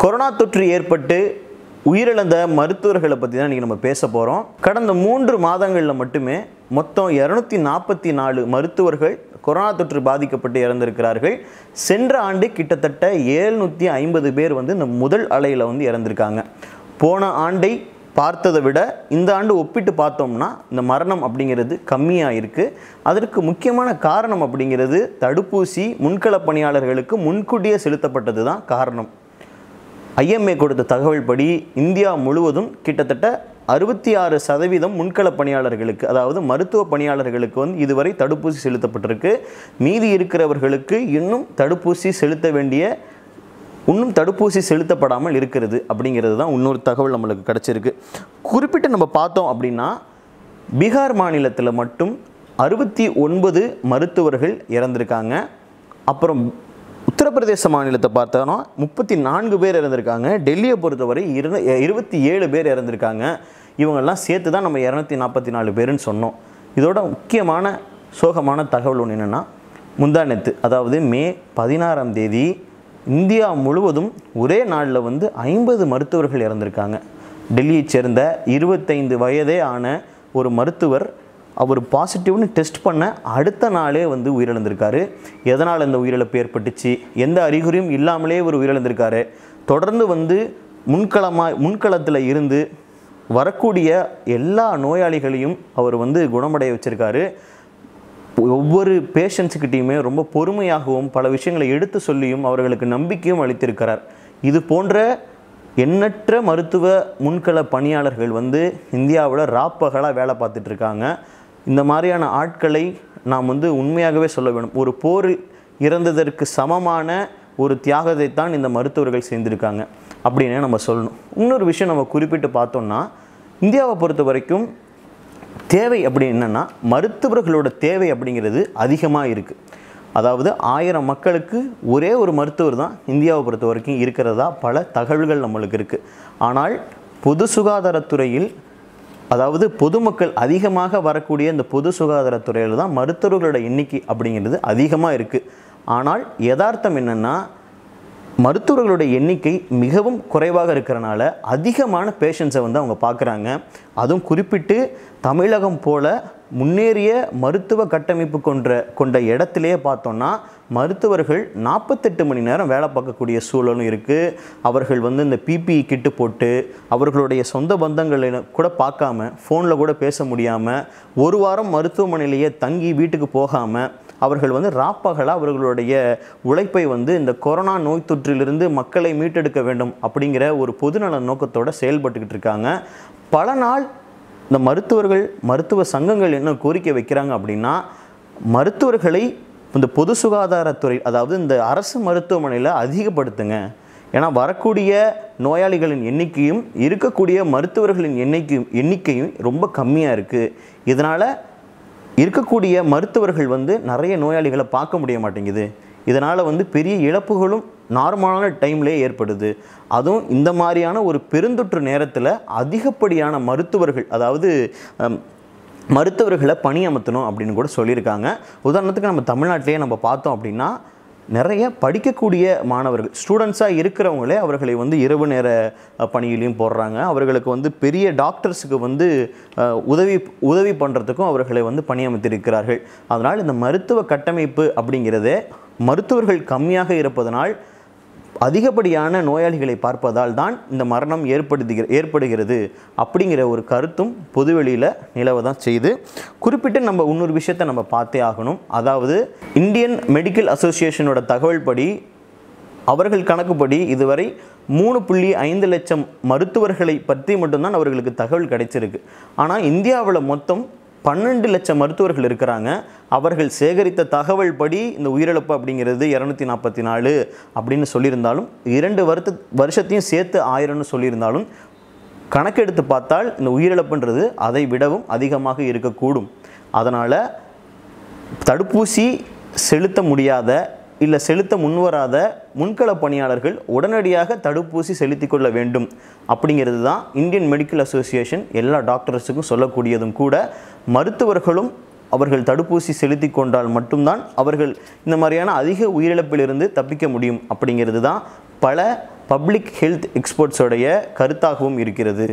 corona தொற்று ஏற்பட்டு உயிரிழந்த மருத்துவர்களை பற்றி தான் இன்றைக்கி நம்ம பேச போகிறோம் கடந்த மூன்று மாதங்களில் மட்டுமே மொத்தம் இரநூத்தி நாற்பத்தி நாலு மருத்துவர்கள் கொரோனா தொற்று பாதிக்கப்பட்டு இறந்திருக்கிறார்கள் சென்ற ஆண்டு கிட்டத்தட்ட ஏழ்நூற்றி ஐம்பது பேர் வந்து இந்த முதல் அலையில் வந்து இறந்திருக்காங்க போன ஆண்டை பார்த்ததை விட இந்த ஆண்டு ஒப்பிட்டு பார்த்தோம்னா இந்த மரணம் அப்படிங்கிறது கம்மியாக இருக்குது அதற்கு முக்கியமான காரணம் அப்படிங்கிறது தடுப்பூசி முன்கள பணியாளர்களுக்கு முன்கூட்டியே செலுத்தப்பட்டது தான் காரணம் ஐஎம்ஏ கொடுத்த தகவல்படி இந்தியா முழுவதும் கிட்டத்தட்ட அறுபத்தி ஆறு சதவீதம் முன்கள பணியாளர்களுக்கு அதாவது மருத்துவ பணியாளர்களுக்கு வந்து இதுவரை தடுப்பூசி செலுத்தப்பட்டிருக்கு மீதி இருக்கிறவர்களுக்கு இன்னும் தடுப்பூசி செலுத்த வேண்டிய இன்னும் தடுப்பூசி செலுத்தப்படாமல் இருக்கிறது அப்படிங்கிறது தான் இன்னொரு தகவல் நம்மளுக்கு கிடச்சிருக்கு குறிப்பிட்டு நம்ம பார்த்தோம் அப்படின்னா பீகார் மாநிலத்தில் மட்டும் அறுபத்தி ஒன்பது மருத்துவர்கள் இறந்திருக்காங்க அப்புறம் உத்தரப்பிரதேச மாநிலத்தை பார்த்தோன்னா முப்பத்தி நான்கு பேர் இறந்திருக்காங்க டெல்லியை பொறுத்தவரை இரு இருபத்தி ஏழு பேர் இறந்திருக்காங்க இவங்கெல்லாம் சேர்த்து தான் நம்ம இரநூத்தி நாற்பத்தி நாலு பேருன்னு சொன்னோம் இதோட முக்கியமான சோகமான தகவல் ஒன்று என்னென்னா முந்தானத்து அதாவது மே பதினாறாம் தேதி இந்தியா முழுவதும் ஒரே நாளில் வந்து ஐம்பது மருத்துவர்கள் இறந்திருக்காங்க டெல்லியைச் சேர்ந்த இருபத்தைந்து வயதே ஆன ஒரு மருத்துவர் அவர் பாசிட்டிவ்னு டெஸ்ட் பண்ண அடுத்த நாளே வந்து உயிரிழந்திருக்காரு எதனால் இந்த உயிரிழப்பு ஏற்பட்டுச்சு எந்த அறிகுறியும் இல்லாமலே இவர் உயிரிழந்திருக்காரு தொடர்ந்து வந்து முன்களமாக முன்களத்தில் இருந்து வரக்கூடிய எல்லா நோயாளிகளையும் அவர் வந்து குணமடைய வச்சுருக்காரு ஒவ்வொரு பேஷண்ட்ஸுக்கிட்டேயுமே ரொம்ப பொறுமையாகவும் பல விஷயங்களை எடுத்து சொல்லியும் அவர்களுக்கு நம்பிக்கையும் அளித்திருக்கிறார் இது போன்ற எண்ணற்ற மருத்துவ முன்கள பணியாளர்கள் வந்து இந்தியாவில் ராப்பகலாக வேலை பார்த்துட்ருக்காங்க இந்த மாதிரியான ஆட்களை நாம் வந்து உண்மையாகவே சொல்ல வேண்டும் ஒரு போர் இறந்ததற்கு சமமான ஒரு தியாகத்தை தான் இந்த மருத்துவர்கள் செய்திருக்காங்க அப்படின்னு நம்ம சொல்லணும் இன்னொரு விஷயம் நம்ம குறிப்பிட்டு பார்த்தோம்னா இந்தியாவை பொறுத்த வரைக்கும் தேவை அப்படி என்னென்னா மருத்துவர்களோட தேவை அப்படிங்கிறது அதிகமாக இருக்குது அதாவது ஆயிரம் மக்களுக்கு ஒரே ஒரு மருத்துவர் தான் இந்தியாவை பொறுத்த வரைக்கும் இருக்கிறதா பல தகவல்கள் நம்மளுக்கு இருக்குது ஆனால் பொது சுகாதாரத்துறையில் அதாவது பொதுமக்கள் அதிகமாக வரக்கூடிய இந்த பொது சுகாதாரத்துறையில் தான் மருத்துவர்களோட எண்ணிக்கை அப்படிங்கிறது அதிகமாக இருக்குது ஆனால் யதார்த்தம் என்னென்னா மருத்துவர்களுடைய எண்ணிக்கை மிகவும் குறைவாக இருக்கிறனால அதிகமான பேஷண்ட்ஸை வந்து அவங்க பார்க்குறாங்க அதுவும் குறிப்பிட்டு தமிழகம் போல முன்னேறிய மருத்துவ கட்டமைப்பு கொன்ற கொண்ட இடத்துலையே பார்த்தோன்னா மருத்துவர்கள் நாற்பத்தெட்டு மணி நேரம் வேலை பார்க்கக்கூடிய சூழலும் இருக்குது அவர்கள் வந்து இந்த பிபிஇ கிட்டு e போட்டு அவர்களுடைய சொந்த பந்தங்களை கூட பார்க்காம ஃபோனில் கூட பேச முடியாமல் ஒரு வாரம் மருத்துவமனையிலேயே தங்கி வீட்டுக்கு போகாமல் அவர்கள் வந்து ராப்பகலாக அவர்களுடைய உழைப்பை வந்து இந்த கொரோனா நோய் தொற்றிலிருந்து மக்களை மீட்டெடுக்க வேண்டும் அப்படிங்கிற ஒரு பொதுநல நோக்கத்தோடு செயல்பட்டுக்கிட்டு இருக்காங்க பல நாள் இந்த மருத்துவர்கள் மருத்துவ சங்கங்கள் என்ன கோரிக்கை வைக்கிறாங்க அப்படின்னா மருத்துவர்களை இந்த பொது சுகாதாரத்துறை அதாவது இந்த அரசு மருத்துவமனையில் அதிகப்படுத்துங்க ஏன்னா வரக்கூடிய நோயாளிகளின் எண்ணிக்கையும் இருக்கக்கூடிய மருத்துவர்களின் எண்ணிக்கையும் எண்ணிக்கையும் ரொம்ப கம்மியாக இருக்குது இதனால் இருக்கக்கூடிய மருத்துவர்கள் வந்து நிறைய நோயாளிகளை பார்க்க முடிய மாட்டேங்குது இதனால் வந்து பெரிய இழப்புகளும் நார்மலான டைம்லேயே ஏற்படுது அதுவும் இந்த மாதிரியான ஒரு பெருந்தொற்று நேரத்தில் அதிகப்படியான மருத்துவர்கள் அதாவது மருத்துவர்களை பணியமர்த்தணும் அப்படின்னு கூட சொல்லியிருக்காங்க உதாரணத்துக்கு நம்ம தமிழ்நாட்டிலேயே நம்ம பார்த்தோம் அப்படின்னா நிறைய படிக்கக்கூடிய மாணவர்கள் ஸ்டூடெண்ட்ஸாக இருக்கிறவங்களே அவர்களை வந்து இரவு நேர பணியிலையும் போடுறாங்க அவர்களுக்கு வந்து பெரிய டாக்டர்ஸுக்கு வந்து உதவி உதவி பண்ணுறதுக்கும் அவர்களை வந்து பணியமைத்திருக்கிறார்கள் அதனால் இந்த மருத்துவ கட்டமைப்பு அப்படிங்கிறதே மருத்துவர்கள் கம்மியாக இருப்பதனால் அதிகப்படியான நோயாளிகளை பார்ப்பதால் தான் இந்த மரணம் ஏற்படுத்துகிற ஏற்படுகிறது அப்படிங்கிற ஒரு கருத்தும் பொதுவெளியில் நிலவ தான் செய்து குறிப்பிட்டு நம்ம இன்னொரு விஷயத்தை நம்ம பார்த்தே ஆகணும் அதாவது இந்தியன் மெடிக்கல் அசோசியேஷனோட தகவல் படி அவர்கள் கணக்குப்படி இதுவரை மூணு புள்ளி ஐந்து லட்சம் மருத்துவர்களை பற்றி மட்டும்தான் அவர்களுக்கு தகவல் கிடைச்சிருக்கு ஆனால் இந்தியாவில் மொத்தம் பன்னெண்டு லட்சம் மருத்துவர்கள் இருக்கிறாங்க அவர்கள் சேகரித்த தகவல் படி இந்த உயிரிழப்பு அப்படிங்கிறது இரநூத்தி நாற்பத்தி நாலு அப்படின்னு சொல்லியிருந்தாலும் இரண்டு வருத்த வருஷத்தையும் சேர்த்து ஆயிரம்னு சொல்லியிருந்தாலும் கணக்கெடுத்து பார்த்தால் இந்த உயிரிழப்புன்றது அதை விடவும் அதிகமாக இருக்கக்கூடும் அதனால் தடுப்பூசி செலுத்த முடியாத இல்லை செலுத்த முன்வராத முன்கள பணியாளர்கள் உடனடியாக தடுப்பூசி செலுத்தி கொள்ள வேண்டும் அப்படிங்கிறது தான் இந்தியன் மெடிக்கல் அசோசியேஷன் எல்லா டாக்டர்ஸுக்கும் சொல்லக்கூடியதும் கூட மருத்துவர்களும் அவர்கள் தடுப்பூசி செலுத்தி கொண்டால் மட்டும்தான் அவர்கள் இந்த மாதிரியான அதிக உயிரிழப்பிலிருந்து தப்பிக்க முடியும் அப்படிங்கிறது தான் பல பப்ளிக் ஹெல்த் எக்ஸ்பர்ட்ஸோடைய கருத்தாகவும் இருக்கிறது